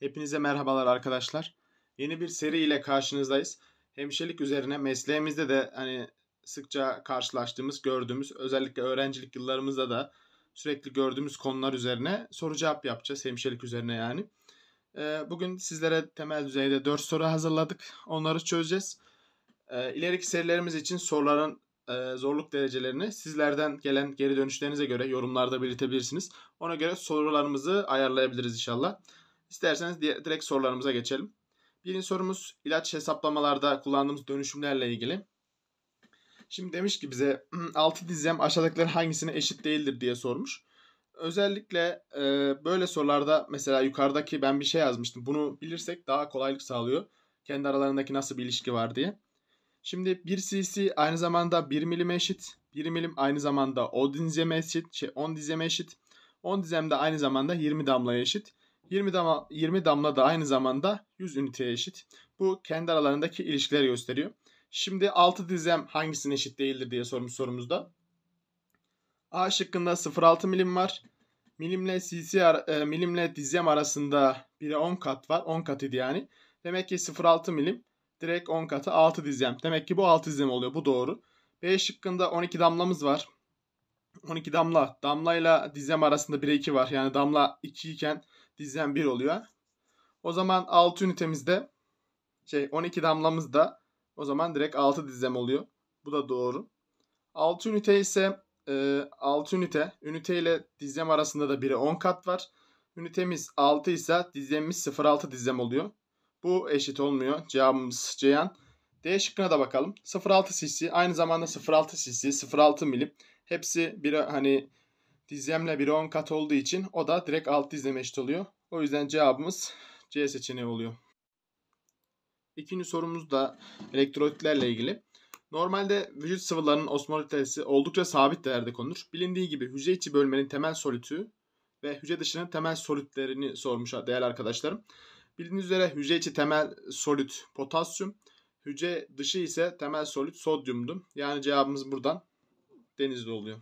Hepinize merhabalar arkadaşlar. Yeni bir seri ile karşınızdayız. Hemşirelik üzerine mesleğimizde de hani sıkça karşılaştığımız, gördüğümüz, özellikle öğrencilik yıllarımızda da sürekli gördüğümüz konular üzerine soru cevap yapacağız. Hemşirelik üzerine yani. Ee, bugün sizlere temel düzeyde 4 soru hazırladık. Onları çözeceğiz. Ee, ileriki serilerimiz için soruların e, zorluk derecelerini sizlerden gelen geri dönüşlerinize göre yorumlarda belirtebilirsiniz. Ona göre sorularımızı ayarlayabiliriz inşallah. İsterseniz direkt sorularımıza geçelim. Birinci sorumuz ilaç hesaplamalarda kullandığımız dönüşümlerle ilgili. Şimdi demiş ki bize 6 hmm, dizem aşağıdakiler hangisine eşit değildir diye sormuş. Özellikle e, böyle sorularda mesela yukarıdaki ben bir şey yazmıştım. Bunu bilirsek daha kolaylık sağlıyor. Kendi aralarındaki nasıl bir ilişki var diye. Şimdi 1 cc aynı zamanda 1 milim eşit. 1 milim aynı zamanda 10 dizleme eşit. Şey, 10 dizleme eşit. 10 dizem de aynı zamanda 20 damlaya eşit. 20 damla, 20 damla da aynı zamanda 100 üniteye eşit. Bu kendi aralarındaki ilişkiler gösteriyor. Şimdi 6 dizem hangisine eşit değildir diye sormuş sorumuzda. A şıkkında 0.6 milim var. Milimle cc e, milimle dizem arasında 1'e 10 kat var. 10 idi yani. Demek ki 0.6 milim direkt 10 katı 6 dizem. Demek ki bu 6 dizem oluyor. Bu doğru. B şıkkında 12 damlamız var. 12 damla. Damlayla dizem arasında 1'e 2 var. Yani damla 2 iken diziden 1 oluyor. O zaman 6 ünitemizde şey 12 damlamız da o zaman direkt 6 dizlem oluyor. Bu da doğru. 6 ünite ise e, 6 ünite. Ünite ile dizlem arasında da 1'e 10 kat var. Ünitemiz 6 ise dizlemimiz 0,6 dizlem oluyor. Bu eşit olmuyor. Cevabımız Ceyhan. D şıkkına da bakalım. 0,6 cc aynı zamanda 0,6 cc 0,6 milim. Hepsi bir hani Dizemle bir 10 kat olduğu için o da direkt alt dizleme eşit oluyor. O yüzden cevabımız C seçeneği oluyor. İkinci sorumuz da elektrolitlerle ilgili. Normalde vücut sıvılarının osmolitesi oldukça sabit değerde konur. Bilindiği gibi hücre içi bölmenin temel solütü ve hücre dışının temel solütlerini sormuş değerli arkadaşlarım. Bildiğiniz üzere hücre içi temel solüt potasyum, hücre dışı ise temel solüt sodyumdu. Yani cevabımız buradan denizde oluyor.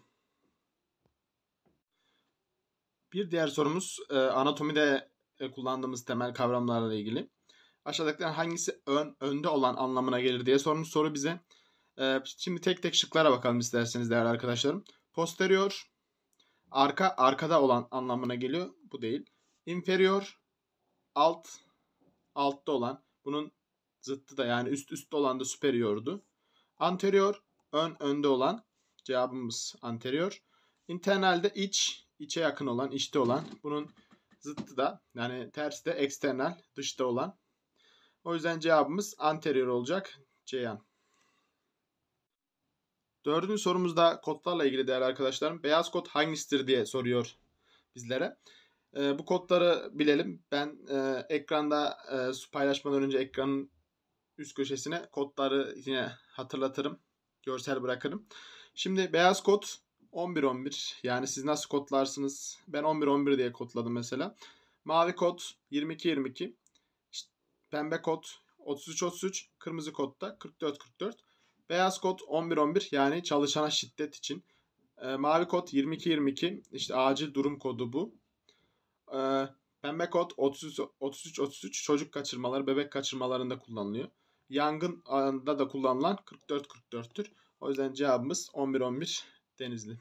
Bir diğer sorumuz e, anatomide e, kullandığımız temel kavramlarla ilgili. Aşağıdakilerden hangisi ön, önde olan anlamına gelir diye sormuş soru bize. E, şimdi tek tek şıklara bakalım isterseniz değerli arkadaşlarım. Posterior, arka, arkada olan anlamına geliyor. Bu değil. Inferior, alt, altta olan. Bunun zıttı da yani üst üstte olan da superiordu. Anterior, ön önde olan. Cevabımız anterior. Internal'de iç, içe yakın olan, içte olan. Bunun zıttı da yani tersi de eksternal, dışta olan. O yüzden cevabımız anterior olacak. Ceyhan. Dördüncü sorumuzda kodlarla ilgili değerli arkadaşlarım. Beyaz kod hangisidir diye soruyor bizlere. E, bu kodları bilelim. Ben e, ekranda e, paylaşmadan önce ekranın üst köşesine kodları yine hatırlatırım. Görsel bırakırım. Şimdi beyaz kod 11-11 yani siz nasıl kodlarsınız? Ben 11-11 diye kodladım mesela. Mavi kod 22-22. İşte pembe kod 33-33. Kırmızı kod da 44-44. Beyaz kod 11-11 yani çalışana şiddet için. E, mavi kod 22-22 işte acil durum kodu bu. E, pembe kod 33-33 çocuk kaçırmaları, bebek kaçırmalarında kullanılıyor. Yangında da kullanılan 44-44'tür. O yüzden cevabımız 11-11 Denizli.